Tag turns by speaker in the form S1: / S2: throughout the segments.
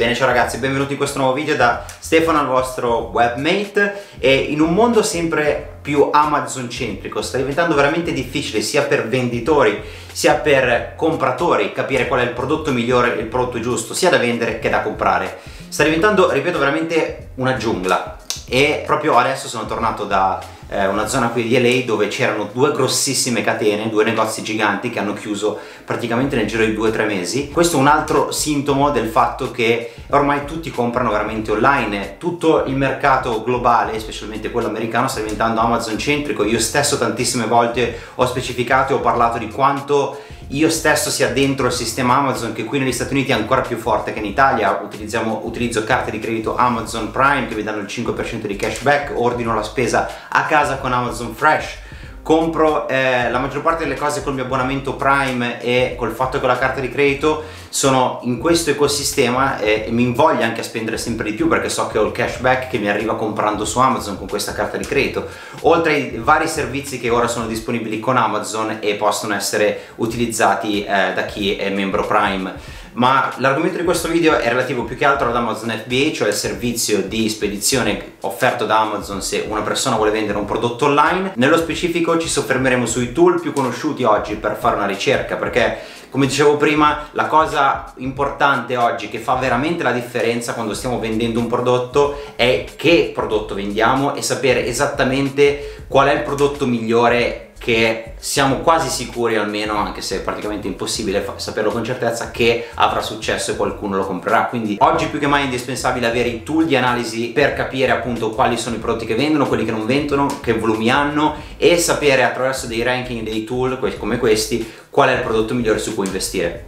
S1: Bene ciao ragazzi, benvenuti in questo nuovo video da Stefano, il vostro webmate e in un mondo sempre più Amazon centrico sta diventando veramente difficile sia per venditori sia per compratori capire qual è il prodotto migliore il prodotto giusto sia da vendere che da comprare. Sta diventando, ripeto, veramente una giungla e proprio adesso sono tornato da eh, una zona qui di LA dove c'erano due grossissime catene, due negozi giganti che hanno chiuso praticamente nel giro di due o tre mesi. Questo è un altro sintomo del fatto che ormai tutti comprano veramente online, tutto il mercato globale, specialmente quello americano, sta diventando Amazon centrico. Io stesso tantissime volte ho specificato e ho parlato di quanto io stesso sia dentro il sistema Amazon che qui negli Stati Uniti è ancora più forte che in Italia utilizzo carte di credito Amazon Prime che mi danno il 5% di cashback ordino la spesa a casa con Amazon Fresh compro eh, la maggior parte delle cose col mio abbonamento Prime e col fatto che ho la carta di credito sono in questo ecosistema e, e mi invoglia anche a spendere sempre di più perché so che ho il cashback che mi arriva comprando su Amazon con questa carta di credito oltre ai vari servizi che ora sono disponibili con Amazon e possono essere utilizzati eh, da chi è membro Prime ma l'argomento di questo video è relativo più che altro ad Amazon FBA, cioè il servizio di spedizione offerto da Amazon se una persona vuole vendere un prodotto online. Nello specifico ci soffermeremo sui tool più conosciuti oggi per fare una ricerca, perché come dicevo prima, la cosa importante oggi che fa veramente la differenza quando stiamo vendendo un prodotto è che prodotto vendiamo e sapere esattamente qual è il prodotto migliore che siamo quasi sicuri almeno, anche se è praticamente impossibile saperlo con certezza, che avrà successo e qualcuno lo comprerà. Quindi oggi più che mai è indispensabile avere i tool di analisi per capire appunto quali sono i prodotti che vendono, quelli che non vendono, che volumi hanno e sapere attraverso dei ranking, dei tool come questi, qual è il prodotto migliore su cui investire.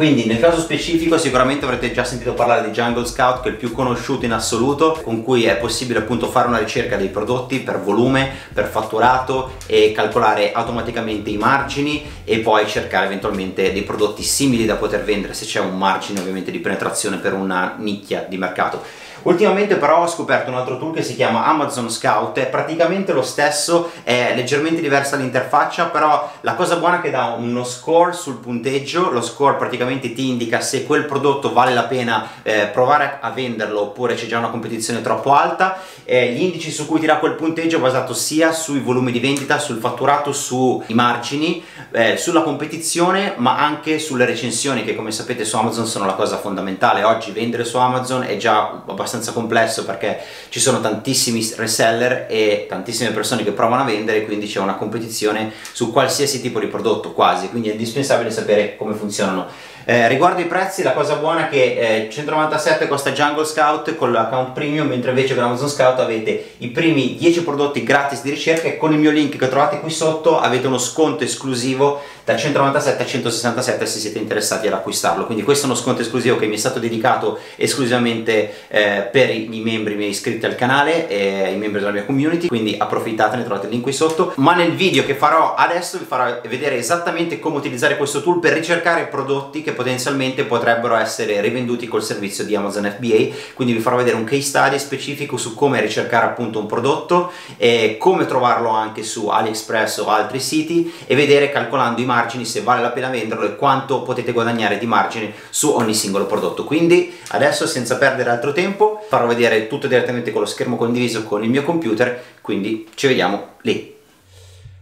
S1: Quindi nel caso specifico sicuramente avrete già sentito parlare di Jungle Scout che è il più conosciuto in assoluto con cui è possibile appunto fare una ricerca dei prodotti per volume, per fatturato e calcolare automaticamente i margini e poi cercare eventualmente dei prodotti simili da poter vendere se c'è un margine ovviamente di penetrazione per una nicchia di mercato Ultimamente però ho scoperto un altro tool che si chiama Amazon Scout, è praticamente lo stesso, è leggermente diversa l'interfaccia, però la cosa buona è che dà uno score sul punteggio, lo score praticamente ti indica se quel prodotto vale la pena eh, provare a venderlo oppure c'è già una competizione troppo alta, eh, gli indici su cui ti dà quel punteggio è basato sia sui volumi di vendita, sul fatturato, sui margini, eh, sulla competizione, ma anche sulle recensioni che come sapete su Amazon sono la cosa fondamentale, oggi vendere su Amazon è già abbastanza abbastanza complesso perché ci sono tantissimi reseller e tantissime persone che provano a vendere, quindi c'è una competizione su qualsiasi tipo di prodotto quasi, quindi è indispensabile sapere come funzionano. Eh, riguardo i prezzi, la cosa buona è che eh, 197 costa Jungle Scout con l'account premium, mentre invece con Amazon Scout avete i primi 10 prodotti gratis di ricerca e con il mio link che trovate qui sotto avete uno sconto esclusivo 197 a 167 se siete interessati ad acquistarlo quindi questo è uno sconto esclusivo che mi è stato dedicato esclusivamente eh, per i, i membri miei iscritti al canale e i membri della mia community quindi approfittatene trovate il link qui sotto ma nel video che farò adesso vi farò vedere esattamente come utilizzare questo tool per ricercare prodotti che potenzialmente potrebbero essere rivenduti col servizio di Amazon FBA quindi vi farò vedere un case study specifico su come ricercare appunto un prodotto e come trovarlo anche su AliExpress o altri siti e vedere calcolando i margini margini, se vale la pena venderlo e quanto potete guadagnare di margine su ogni singolo prodotto. Quindi adesso senza perdere altro tempo farò vedere tutto direttamente con lo schermo condiviso con il mio computer, quindi ci vediamo lì.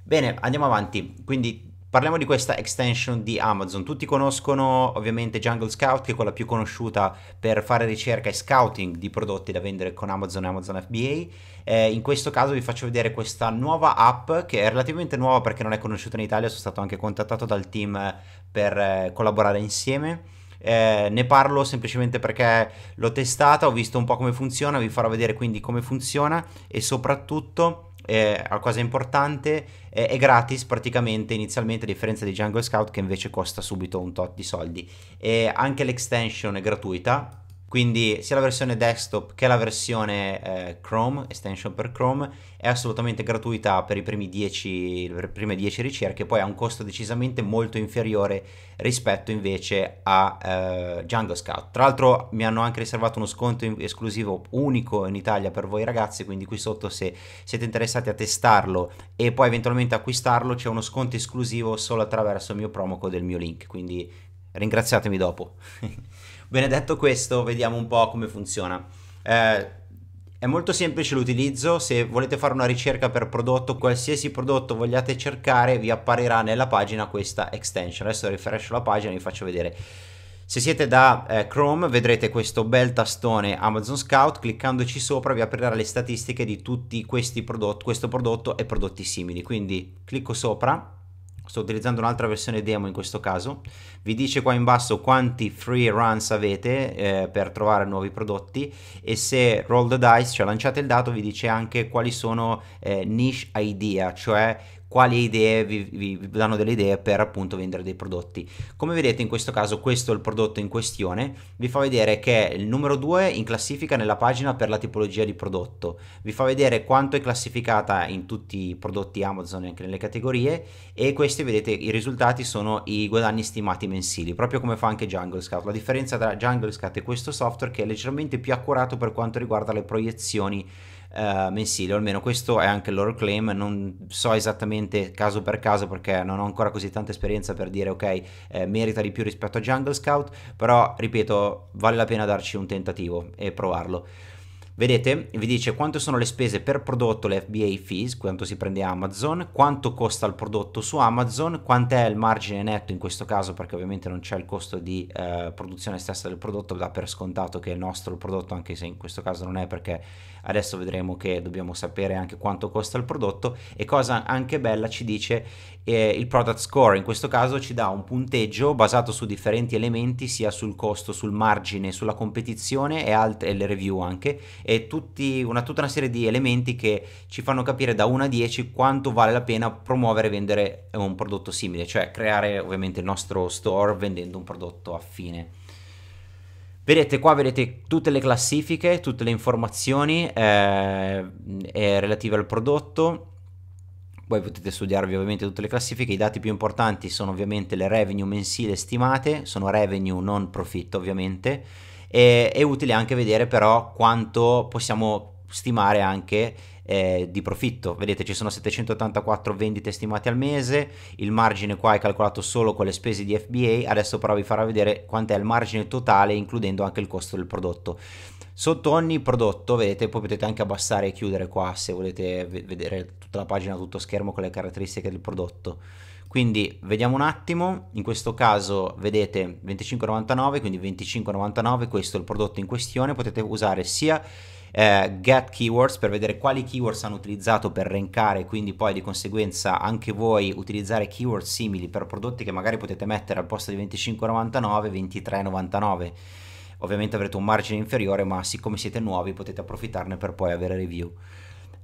S1: Bene, andiamo avanti. Quindi Parliamo di questa extension di Amazon. Tutti conoscono ovviamente Jungle Scout, che è quella più conosciuta per fare ricerca e scouting di prodotti da vendere con Amazon e Amazon FBA. Eh, in questo caso vi faccio vedere questa nuova app, che è relativamente nuova perché non è conosciuta in Italia. Sono stato anche contattato dal team eh, per eh, collaborare insieme. Eh, ne parlo semplicemente perché l'ho testata, ho visto un po' come funziona, vi farò vedere quindi come funziona e soprattutto eh, la cosa importante, eh, è gratis praticamente inizialmente a differenza di Jungle Scout che invece costa subito un tot di soldi. E anche l'extension è gratuita, quindi sia la versione desktop che la versione eh, Chrome, extension per Chrome, è assolutamente gratuita per, i 10, le prime 10 ricerche, poi ha un costo decisamente molto inferiore rispetto invece a eh, Django Scout. Tra l'altro mi hanno anche riservato uno sconto in- esclusivo unico in Italia per voi ragazzi, quindi qui sotto se siete interessati a testarlo e poi eventualmente acquistarlo c'è uno sconto esclusivo solo attraverso il mio promo code e il mio link, quindi ringraziatemi dopo. Bene, detto questo, vediamo un po' come funziona. Eh, è molto semplice l'utilizzo, se volete fare una ricerca per prodotto, qualsiasi prodotto vogliate cercare vi apparirà nella pagina questa extension. Adesso refresh la pagina e vi faccio vedere. Se siete da eh, Chrome vedrete questo bel tastone Amazon Scout, cliccandoci sopra vi aprirà le statistiche di tutti questi prodotti, questo prodotto e prodotti simili. Quindi clicco sopra sto utilizzando un'altra versione demo in questo caso, vi dice qua in basso quanti free runs avete eh, per trovare nuovi prodotti e se roll the dice, cioè lanciate il dato, vi dice anche quali sono eh, niche idea, cioè quali idee vi, vi, danno delle idee per appunto vendere dei prodotti. Come vedete in questo caso questo è il prodotto in questione, vi fa vedere che è il numero 2 in classifica nella pagina per la tipologia di prodotto, vi fa vedere quanto è classificata in tutti i prodotti Amazon e anche nelle categorie e questi vedete i risultati sono i guadagni stimati mensili, proprio come fa anche Jungle Scout. La differenza tra Jungle Scout e questo software che è leggermente più accurato per quanto riguarda le proiezioni eh, mensile, o almeno questo è anche il loro claim, non so esattamente caso per caso perché non ho ancora così tanta esperienza per dire ok, eh, merita di più rispetto a Jungle Scout, però ripeto, vale la pena darci un tentativo e provarlo. Vedete, vi dice quanto sono le spese per prodotto, le FBA fees, quanto si prende Amazon, quanto costa il prodotto su Amazon, quant'è il margine netto in questo caso, perché ovviamente non c'è il costo di eh, produzione stessa del prodotto, da per scontato che è nostro il prodotto, anche se in questo caso non è perché adesso vedremo che dobbiamo sapere anche quanto costa il prodotto e cosa anche bella ci dice eh, il product score, in questo caso ci dà un punteggio basato su differenti elementi sia sul costo, sul margine, sulla competizione e, altre le review anche e tutti, una, tutta una serie di elementi che ci fanno capire da 1 a 10 quanto vale la pena promuovere e vendere un prodotto simile, cioè creare ovviamente il nostro store vendendo un prodotto affine. Vedete qua, vedete tutte le classifiche, tutte le informazioni eh, relative al prodotto. Poi potete studiarvi ovviamente tutte le classifiche, i dati più importanti sono ovviamente le revenue mensile stimate, sono revenue non profit ovviamente, e, è utile anche vedere però quanto possiamo stimare anche eh, di profitto. Vedete, ci sono 784 vendite stimate al mese, il margine qua è calcolato solo con le spese di FBA, adesso però vi farò vedere quant'è il margine totale includendo anche il costo del prodotto. Sotto ogni prodotto, vedete, poi potete anche abbassare e chiudere qua se volete vedere tutta la pagina, tutto schermo con le caratteristiche del prodotto. Quindi vediamo un attimo, in questo caso vedete 25,99, quindi 25,99, questo è il prodotto in questione, potete usare sia eh, get keywords per vedere quali keywords hanno utilizzato per rankare, quindi poi di conseguenza anche voi utilizzare keywords simili per prodotti che magari potete mettere al posto di 25,99, 23,99. Ovviamente avrete un margine inferiore, ma siccome siete nuovi potete approfittarne per poi avere review.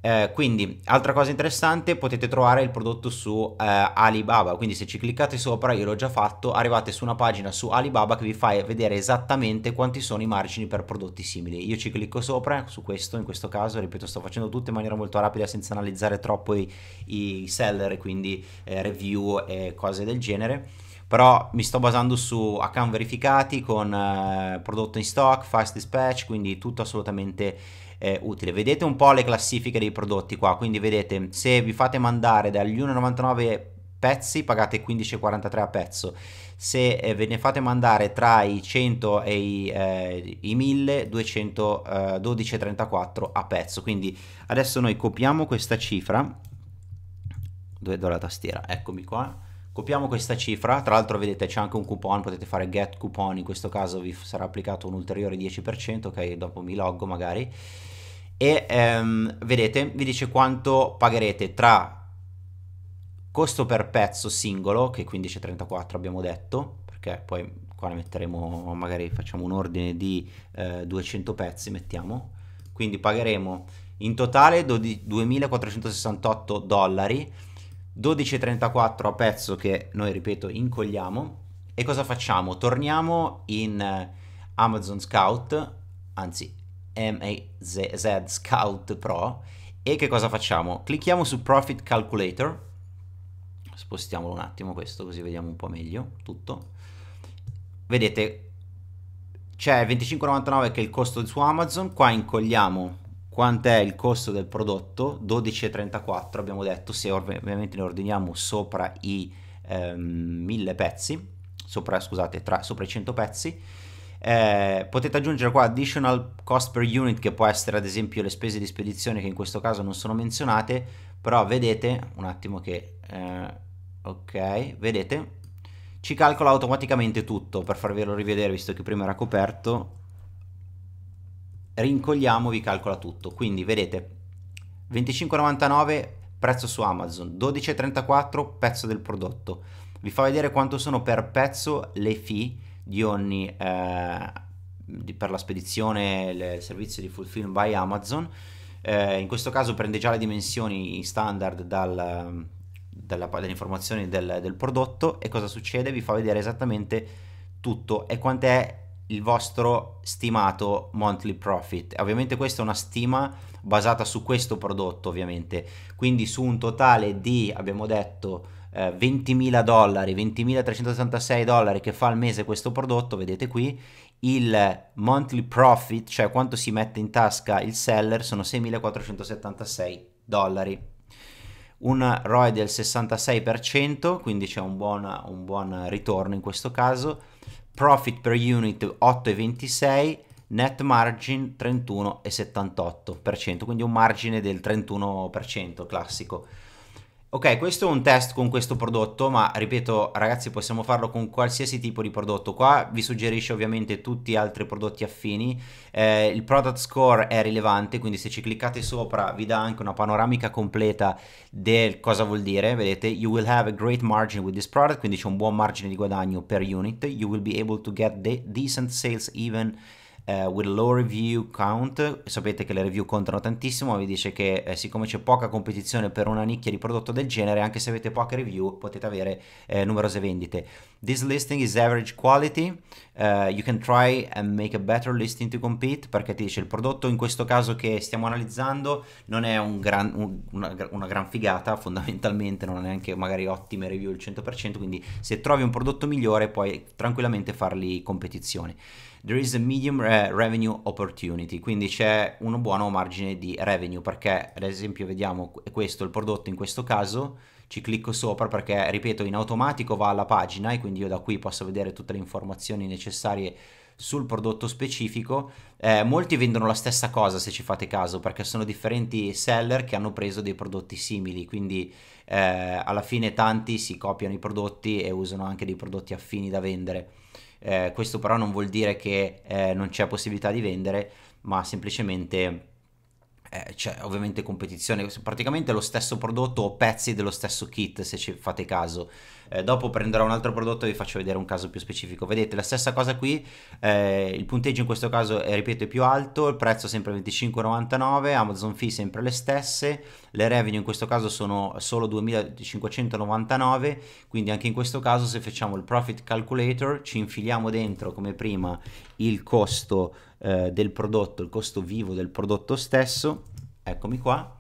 S1: Eh, quindi, altra cosa interessante, potete trovare il prodotto su eh, Alibaba, quindi se ci cliccate sopra, io l'ho già fatto, arrivate su una pagina su Alibaba che vi fa vedere esattamente quanti sono i margini per prodotti simili. Io ci clicco sopra, su questo, in questo caso, ripeto, sto facendo tutto in maniera molto rapida senza analizzare troppo i, i seller, quindi eh, review e cose del genere però mi sto basando su account verificati con eh, prodotto in stock, fast dispatch, quindi tutto assolutamente eh, utile. Vedete un po' le classifiche dei prodotti qua, quindi vedete se vi fate mandare dagli 1,99 pezzi pagate 15,43 a pezzo, se eh, ve ne fate mandare tra i 100 e i, eh, i 1000 212,34 eh, a pezzo. Quindi adesso noi copiamo questa cifra, dove do la tastiera? Eccomi qua copiamo questa cifra, tra l'altro vedete c'è anche un coupon, potete fare get coupon, in questo caso vi sarà applicato un ulteriore 10%, ok, dopo mi loggo magari, e ehm, vedete vi dice quanto pagherete tra costo per pezzo singolo che 15,34 abbiamo detto perché poi qua ne metteremo magari facciamo un ordine di eh, 200 pezzi mettiamo quindi pagheremo in totale 2468 dollari 12,34 a pezzo che noi ripeto incogliamo e cosa facciamo? Torniamo in eh, Amazon Scout, anzi MAZ Scout Pro e che cosa facciamo? Clicchiamo su Profit Calculator, spostiamolo un attimo questo così vediamo un po' meglio tutto, vedete c'è 25,99 che è il costo su Amazon, qua incolliamo quant'è il costo del prodotto, 12,34 abbiamo detto, se ovviamente ne ordiniamo sopra i ehm, 1000 pezzi, sopra, scusate, tra, sopra i 100 pezzi, eh, potete aggiungere qua additional cost per unit che può essere ad esempio le spese di spedizione che in questo caso non sono menzionate, però vedete un attimo che... Eh, ok, vedete? Ci calcola automaticamente tutto per farvelo rivedere visto che prima era coperto. Rincogliamo, vi calcola tutto. Quindi vedete 25,99 prezzo su Amazon, 12,34 pezzo del prodotto. Vi fa vedere quanto sono per pezzo le fee di ogni eh, di, per la spedizione il servizio di Fulfillment by Amazon. Eh, in questo caso prende già le dimensioni standard dal, dalla, dalle informazioni del, del, prodotto e cosa succede? Vi fa vedere esattamente tutto e quant'è il vostro stimato monthly profit. Ovviamente questa è una stima basata su questo prodotto, ovviamente, quindi su un totale di, abbiamo detto, eh, 20.000 dollari, 20.366 dollari che fa al mese questo prodotto, vedete qui, il monthly profit, cioè quanto si mette in tasca il seller, sono 6.476 dollari. Un ROI del 66%, quindi c'è un buon, un buon ritorno in questo caso. Profit per unit 8,26, net margin 31,78%, quindi un margine del 31% classico. Ok, questo è un test con questo prodotto, ma ripeto ragazzi possiamo farlo con qualsiasi tipo di prodotto. Qua vi suggerisce ovviamente tutti gli altri prodotti affini. Eh, il product score è rilevante, quindi se ci cliccate sopra vi dà anche una panoramica completa del cosa vuol dire. Vedete, you will have a great margin with this product, quindi c'è un buon margine di guadagno per unit. You will be able to get de decent sales even eh, with low review count, sapete che le review contano tantissimo, vi dice che eh, siccome c'è poca competizione per una nicchia di prodotto del genere, anche se avete poche review potete avere eh, numerose vendite This listing is average quality, uh, you can try and make a better listing to compete, perché ti dice il prodotto in questo caso che stiamo analizzando non è un gran, un, una, una, gran figata fondamentalmente, non è neanche magari ottime review al 100%, quindi se trovi un prodotto migliore puoi tranquillamente farli competizione. There is a medium re eh, revenue opportunity, quindi c'è un buono margine di revenue, perché ad esempio vediamo questo il prodotto in questo caso, ci clicco sopra perché, ripeto, in automatico va alla pagina e quindi io da qui posso vedere tutte le informazioni necessarie sul prodotto specifico. Eh, molti vendono la stessa cosa se ci fate caso perché sono differenti seller che hanno preso dei prodotti simili, quindi eh, alla fine tanti si copiano i prodotti e usano anche dei prodotti affini da vendere. Eh, questo però non vuol dire che eh, non c'è possibilità di vendere, ma semplicemente eh, c'è cioè, ovviamente competizione, praticamente lo stesso prodotto o pezzi dello stesso kit se ci fate caso. Eh, dopo prenderò un altro prodotto e vi faccio vedere un caso più specifico. Vedete la stessa cosa qui, eh, il punteggio in questo caso è ripeto è più alto, il prezzo sempre 25,99, Amazon fee sempre le stesse, le revenue in questo caso sono solo 2599, quindi anche in questo caso se facciamo il profit calculator ci infiliamo dentro come prima il costo eh, del prodotto, il costo vivo del prodotto stesso, eccomi qua,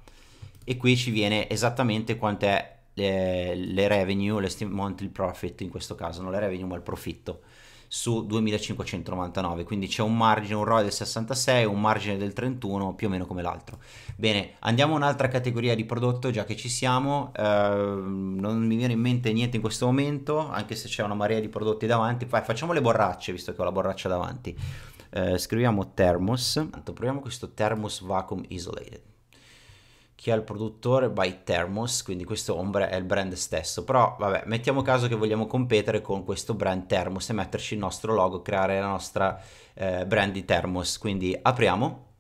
S1: e qui ci viene esattamente quant'è le, eh, le revenue, le monthly profit in questo caso, non le revenue ma il profitto su 2599 quindi c'è un margine un ROI del 66 un margine del 31 più o meno come l'altro bene andiamo a un'altra categoria di prodotto già che ci siamo eh, non mi viene in mente niente in questo momento anche se c'è una marea di prodotti davanti facciamo le borracce visto che ho la borraccia davanti eh, scriviamo thermos, proviamo questo thermos vacuum isolated chi è il produttore by Thermos, quindi questo ombre è il brand stesso, però vabbè, mettiamo caso che vogliamo competere con questo brand Thermos e metterci il nostro logo, creare la nostra eh, brand di Thermos, quindi apriamo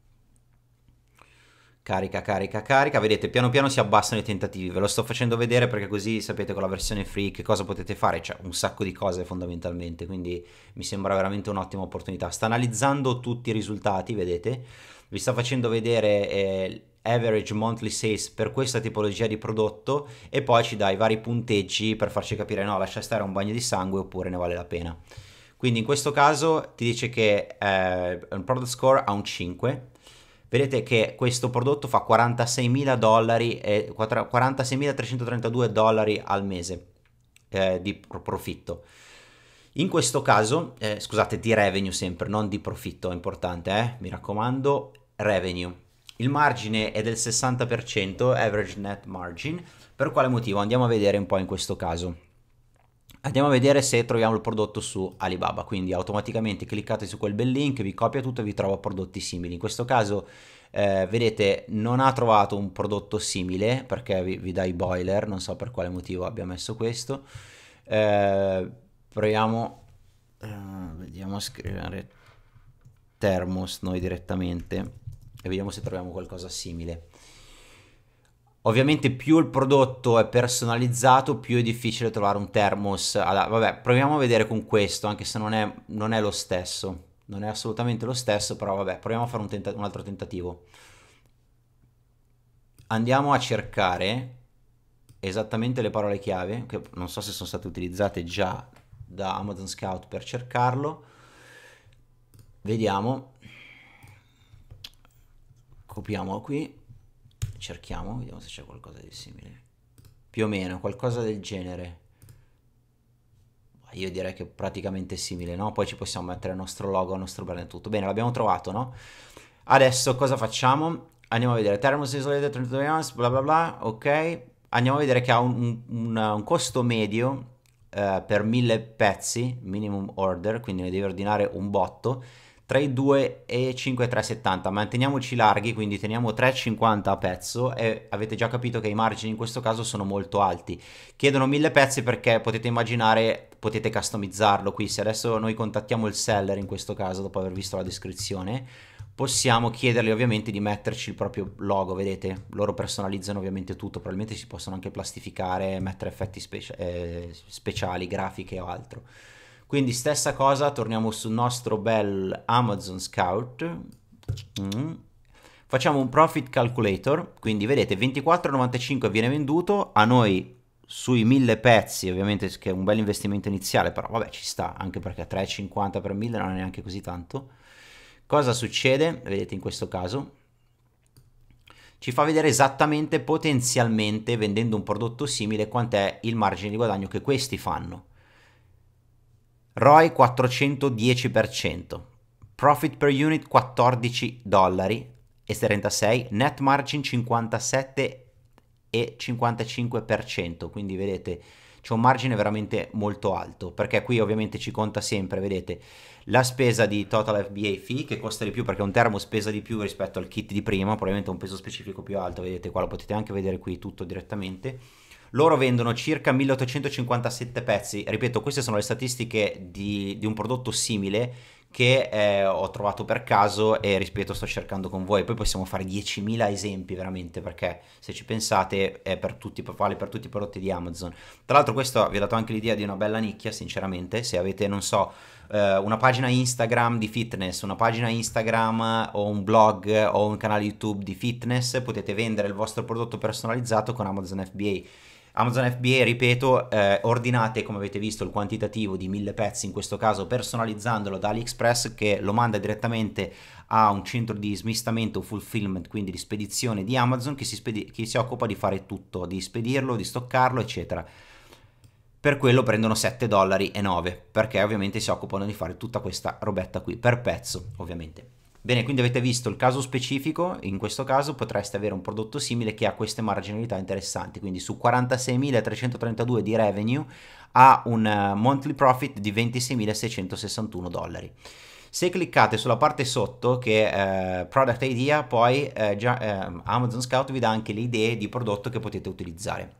S1: Carica, carica, carica. Vedete, piano piano si abbassano i tentativi. Ve lo sto facendo vedere perché così sapete con la versione free che cosa potete fare. Cioè, un sacco di cose fondamentalmente. Quindi mi sembra veramente un'ottima opportunità. Sta analizzando tutti i risultati, vedete. Vi sta facendo vedere eh, average monthly sales per questa tipologia di prodotto e poi ci dà i vari punteggi per farci capire no, lascia stare un bagno di sangue oppure ne vale la pena. Quindi in questo caso ti dice che eh, il product score ha un 5 vedete che questo prodotto fa 46.000 dollari e 46.332 dollari al mese eh, di profitto. In questo caso, eh, scusate, di revenue sempre, non di profitto, è importante, eh? mi raccomando, revenue. Il margine è del 60%, average net margin, per quale motivo? Andiamo a vedere un po' in questo caso. Andiamo a vedere se troviamo il prodotto su Alibaba, quindi automaticamente cliccate su quel bel link, vi copia tutto e vi trova prodotti simili. In questo caso eh, vedete non ha trovato un prodotto simile perché vi, vi dà i boiler, non so per quale motivo abbia messo questo. Eh, proviamo, eh, vediamo a scrivere Thermos noi direttamente e vediamo se troviamo qualcosa simile. Ovviamente più il prodotto è personalizzato, più è difficile trovare un thermos. Allora, vabbè, proviamo a vedere con questo, anche se non è, non è, lo stesso. Non è assolutamente lo stesso, però vabbè, proviamo a fare un, tenta- un altro tentativo. Andiamo a cercare esattamente le parole chiave, che non so se sono state utilizzate già da Amazon Scout per cercarlo. Vediamo. Copiamo qui cerchiamo, vediamo se c'è qualcosa di simile. Più o meno, qualcosa del genere. Io direi che praticamente simile, no? Poi ci possiamo mettere il nostro logo, il nostro brand e tutto. Bene, l'abbiamo trovato, no? Adesso cosa facciamo? Andiamo a vedere Thermos Isolated 32 ounce, bla bla bla, ok. Andiamo a vedere che ha un, un, un costo medio eh, per mille pezzi, minimum order, quindi ne devi ordinare un botto tra i 2 e 5,370. Manteniamoci larghi, quindi teniamo 3,50 a pezzo e avete già capito che i margini in questo caso sono molto alti. Chiedono 1000 pezzi perché potete immaginare potete customizzarlo qui. Se adesso noi contattiamo il seller in questo caso dopo aver visto la descrizione, possiamo chiedergli ovviamente di metterci il proprio logo, vedete? Loro personalizzano ovviamente tutto, probabilmente si possono anche plastificare, mettere effetti speci eh, speciali, grafiche o altro. Quindi stessa cosa, torniamo sul nostro bel Amazon Scout. Mm. Facciamo un profit calculator, quindi vedete 24,95 viene venduto, a noi sui 1000 pezzi, ovviamente che è un bel investimento iniziale, però vabbè ci sta, anche perché a 3,50 per 1000 non è neanche così tanto. Cosa succede? Vedete in questo caso ci fa vedere esattamente potenzialmente vendendo un prodotto simile quant'è il margine di guadagno che questi fanno. ROI 410%, profit per unit 14 dollari e 36, net margin 57 e 55%, quindi vedete c'è un margine veramente molto alto, perché qui ovviamente ci conta sempre, vedete, la spesa di Total FBA fee che costa di più perché un termo spesa di più rispetto al kit di prima, probabilmente un peso specifico più alto, vedete qua lo potete anche vedere qui tutto direttamente loro vendono circa 1857 pezzi. Ripeto, queste sono le statistiche di, di un prodotto simile che eh, ho trovato per caso e rispetto sto cercando con voi poi possiamo fare 10.000 esempi veramente perché se ci pensate per tutti, vale per tutti i prodotti di Amazon tra l'altro questo vi ha dato anche l'idea di una bella nicchia sinceramente se avete non so eh, una pagina Instagram di fitness una pagina Instagram o un blog o un canale YouTube di fitness potete vendere il vostro prodotto personalizzato con Amazon FBA Amazon FBA, ripeto, eh, ordinate come avete visto il quantitativo di mille pezzi, in questo caso personalizzandolo da AliExpress che lo manda direttamente a un centro di smistamento fulfillment, quindi di spedizione di Amazon che si, spedi- che si occupa di fare tutto, di spedirlo, di stoccarlo, eccetera per quello prendono 7 dollari e 9 perché ovviamente si occupano di fare tutta questa robetta qui per pezzo ovviamente Bene, quindi avete visto il caso specifico, in questo caso potreste avere un prodotto simile che ha queste marginalità interessanti, quindi su 46.332 di revenue ha un eh, monthly profit di 26.661 dollari. Se cliccate sulla parte sotto che è eh, Product Idea, poi eh, già, eh, Amazon Scout vi dà anche le idee di prodotto che potete utilizzare.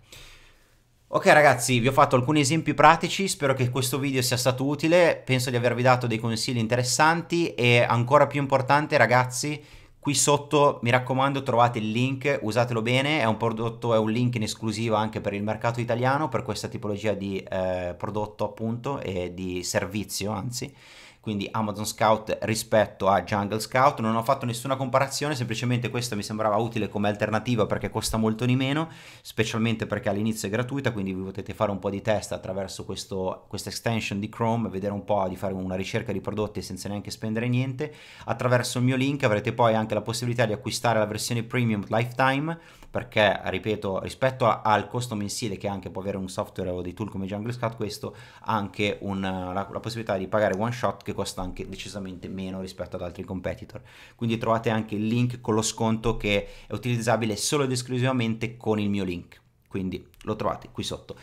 S1: Ok ragazzi, vi ho fatto alcuni esempi pratici, spero che questo video sia stato utile, penso di avervi dato dei consigli interessanti e ancora più importante ragazzi, qui sotto mi raccomando trovate il link, usatelo bene, è un prodotto, è un link in esclusiva anche per il mercato italiano, per questa tipologia di eh, prodotto appunto e di servizio anzi quindi Amazon Scout rispetto a Jungle Scout, non ho fatto nessuna comparazione, semplicemente questa mi sembrava utile come alternativa perché costa molto di meno, specialmente perché all'inizio è gratuita, quindi vi potete fare un po' di test attraverso questa extension di Chrome, vedere un po' di fare una ricerca di prodotti senza neanche spendere niente, attraverso il mio link avrete poi anche la possibilità di acquistare la versione premium lifetime perché, ripeto, rispetto a, al costo mensile che anche può avere un software o dei tool come Jungle Scout, questo ha anche una, la, la, possibilità di pagare one shot che costa anche decisamente meno rispetto ad altri competitor. Quindi trovate anche il link con lo sconto che è utilizzabile solo ed esclusivamente con il mio link. Quindi lo trovate qui sotto.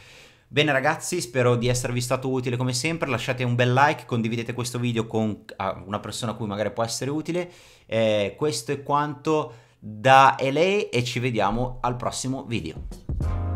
S1: Bene ragazzi, spero di esservi stato utile come sempre, lasciate un bel like, condividete questo video con ah, una persona a cui magari può essere utile. Eh, questo è quanto da LA e ci vediamo al prossimo video.